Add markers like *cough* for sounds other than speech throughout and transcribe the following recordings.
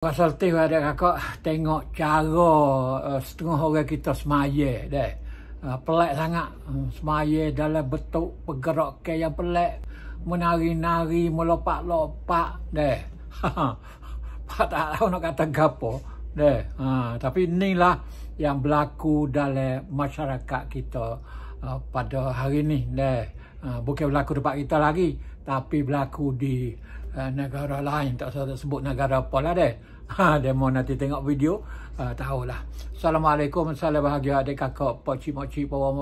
Pasal tu ada kakak tengok cara eh, setengah orang kita semaya deh Uh, sangat hmm, semaya dalam bentuk pergerakan yang pelik. Menari-nari, melopak-lopak deh *laughs* Pak tak tahu nak kata gapo deh Uh, tapi inilah yang berlaku dalam masyarakat kita eh, pada hari ini deh. Ha, bukan berlaku tempat kita lagi tapi berlaku di uh, negara lain tak saya sebut negara apa lah deh *laughs* ha demo nanti tengok video uh, tahulah assalamualaikum salam bahagia adik kakak pak cik mak cik pawang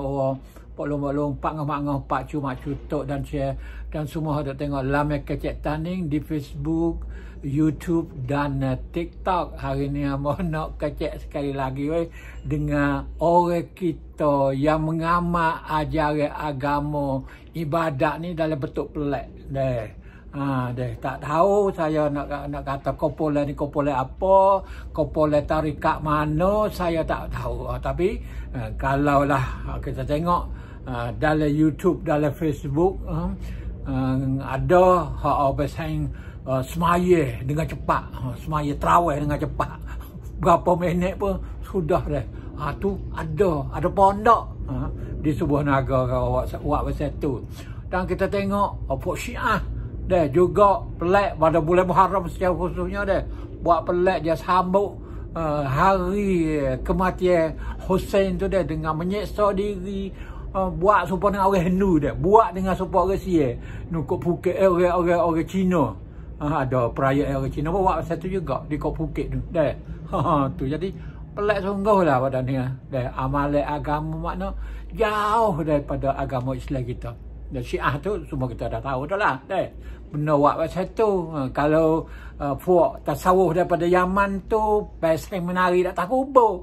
pak lombok-lombok, pak ngomak-ngomak, pak cuma cutuk dan share. Dan semua ada tengok lama kecek tanding di Facebook, YouTube dan uh, TikTok. Hari ni amo *laughs* nak kecek sekali lagi weh. Dengan orang kita yang mengamak ajar agama ibadat ni dalam bentuk pelak Deh. Ha, deh. Tak tahu saya nak nak kata kopola ni kopola apa, kopola tarikat mana, saya tak tahu. Ha, tapi eh, kalaulah ha, kita tengok Ah, dalam YouTube, dalam Facebook uh, uh, ada hak orang semaya dengan cepat, uh, semaya terawih dengan cepat. *laughs* Berapa minit pun sudah dah. Ha, tu ada, ada pondok ha, di sebuah naga kawak buat besar tu. Dan kita tengok opok Syiah dah juga pelak pada bulan Muharram secara khususnya dah buat pelak dia sambut uh, hari kematian Hussein tu dah dengan menyiksa diri Ah, buat support dengan orang Hindu dia. Buat dengan support orang Sia. Eh. Nu kok Phuket eh, orang orang orang Cina. Ha, ada peraya orang Cina buat satu juga di kok Phuket tu. Dah. *laughs* Ha, tu jadi pelak sungguh lah pada ni. Dah amalan agama makna jauh daripada agama Islam kita. Dan Syiah tu semua kita dah tahu dah lah. Dah. Benda buat macam tu. Ha, ah, kalau uh, puak tasawuf daripada Yaman tu, pasang menari tak tahu ubah.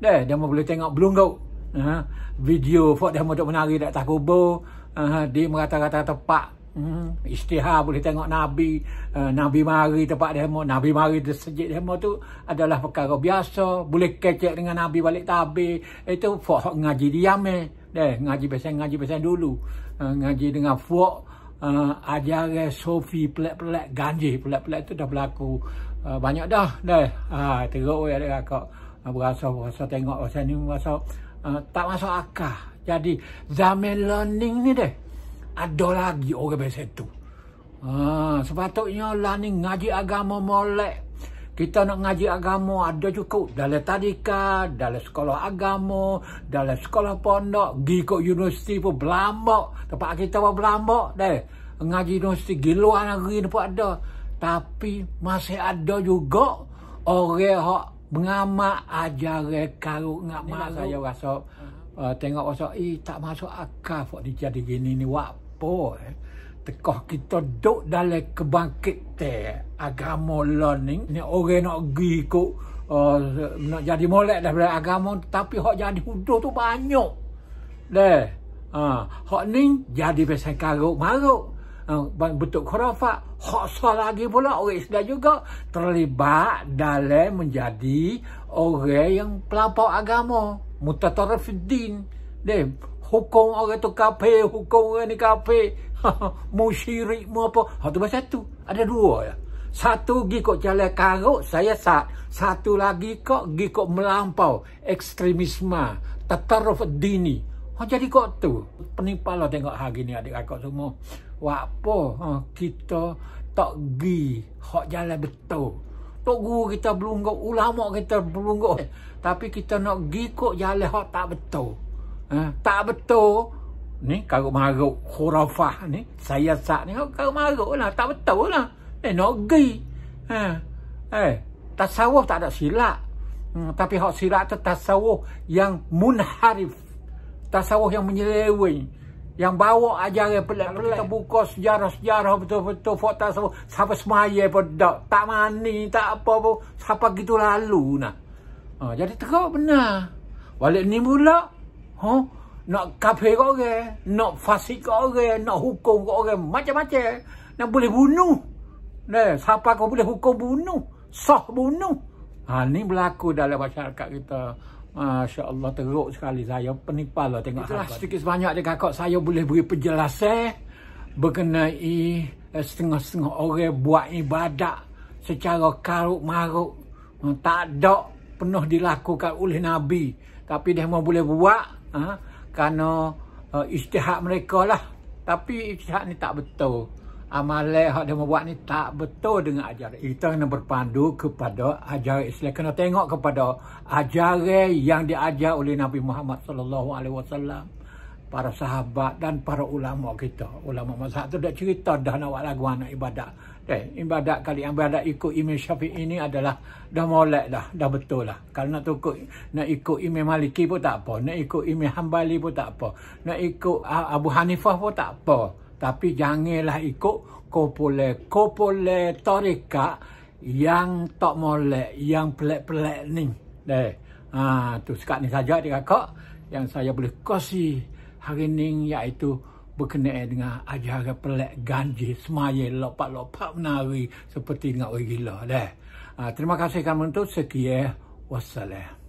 Dah, dia boleh tengok belunggok ha, video Fok dia mahu menari tak tahu kubur ha, dia merata kata tepat hmm, istihar boleh tengok Nabi uh, Nabi mari tempat dia mau Nabi mari di sejid dia tu adalah perkara biasa boleh kecek dengan Nabi balik tabi. itu Fok ngaji diam eh deh ngaji pesan ngaji pesan dulu uh, ngaji dengan Fok uh, ha? ajar Sofi pelak-pelak ganji pelak-pelak itu dah berlaku uh, banyak dah deh ah teruk ya dekat kak berasa berasa tengok pasal ni berasa Eh, tak masuk akal. Jadi zaman learning ni deh ada lagi orang macam tu. Ha, eh, sepatutnya learning ngaji agama molek. Kita nak ngaji agama ada cukup. Dalam tadika, dalam sekolah agama, dalam sekolah pondok, pergi ke universiti pun berlambak. Tempat kita pun berlambak deh. Ngaji universiti, pergi luar negeri pun ada. Tapi masih ada juga orang yang mengamak ajare kalau ngak mak saya rasa uh eh, tengok rasa eh tak masuk akal fok ni jadi gini ni wapo eh tekoh kita duk dalam kebangkit te agama learning ni orang nak gi ko uh, eh, nak jadi molek dah dari agama tapi hok jadi hudo tu banyak deh ah, ha uh, hok ni jadi pesan karuk maruk uh, bentuk khurafat. Hak lagi pula orang Islam juga terlibat dalam menjadi orang yang pelampau agama. Mutatarafuddin. Dia hukum orang tu kafe, hukum orang ni kafe, *laughs* musyrik, mu apa. Hak tu pasal tu. Ada dua ya. Satu gi kok jalan karut saya sat. Satu lagi kok gi kok melampau ekstremisme, tatarufuddini. Oh jadi kok tu. Penipalah tengok hari ni adik akak semua apa ha, kita tak gi hak jalan betul. Tok guru kita berlunggok, ulama kita berlunggok. Tapi kita nak gi kok jalan hak tak betul. Ha, tak betul. Ni karuk maruk khurafah ni. Saya sak ni hak karuk maruk lah. Tak betul lah. Eh, nak gi. Ha. Eh, tasawuf tak ada silap. Hmm, tapi hak silap tu tasawuf yang munharif. Tasawuf yang menyelewing yang bawa ajaran pelik-pelik kita buka sejarah-sejarah betul-betul fakta semua siapa semaya pun tak tak mani tak apa pun siapa gitu lalu nah ha, jadi teruk benar balik ni pula huh? Ha, nak kafe kau orang nak fasik kau orang nak hukum kau orang macam-macam nak boleh bunuh Nah, siapa kau boleh hukum bunuh sah bunuh ha, ni berlaku dalam masyarakat kita Masya Allah teruk sekali saya penipal lah tengok Itulah hal sedikit sebanyak je kakak saya boleh beri penjelasan Berkenai eh, setengah-setengah orang buat ibadat Secara karuk maruk ha, Tak ada penuh dilakukan oleh Nabi Tapi dia mahu boleh buat ha, Kerana uh, eh, istihad mereka lah Tapi istihak ni tak betul amalan hak dia buat ni tak betul dengan ajaran. Kita kena berpandu kepada ajaran Islam. Kena tengok kepada ajaran yang diajar oleh Nabi Muhammad sallallahu alaihi wasallam para sahabat dan para ulama kita. Ulama mazhab tu dah cerita dah nak buat lagu anak ibadat. Eh, ibadat kali yang ibadat ikut Imam Syafi'i ini adalah dah molek dah, dah betul lah. Kalau nak ikut nak ikut Imam Maliki pun tak apa, nak ikut Imam Hambali pun tak apa, nak ikut Abu Hanifah pun tak apa tapi janganlah ikut kopole kopole torika yang tak molek yang pelek-pelek ni deh ha tu sekat ni saja dia kak yang saya boleh kasi hari ni iaitu berkenaan dengan ajar pelek ganji semaya lopak-lopak menari seperti dengan orang gila deh ha, terima kasih kamu tu sekian wassalamualaikum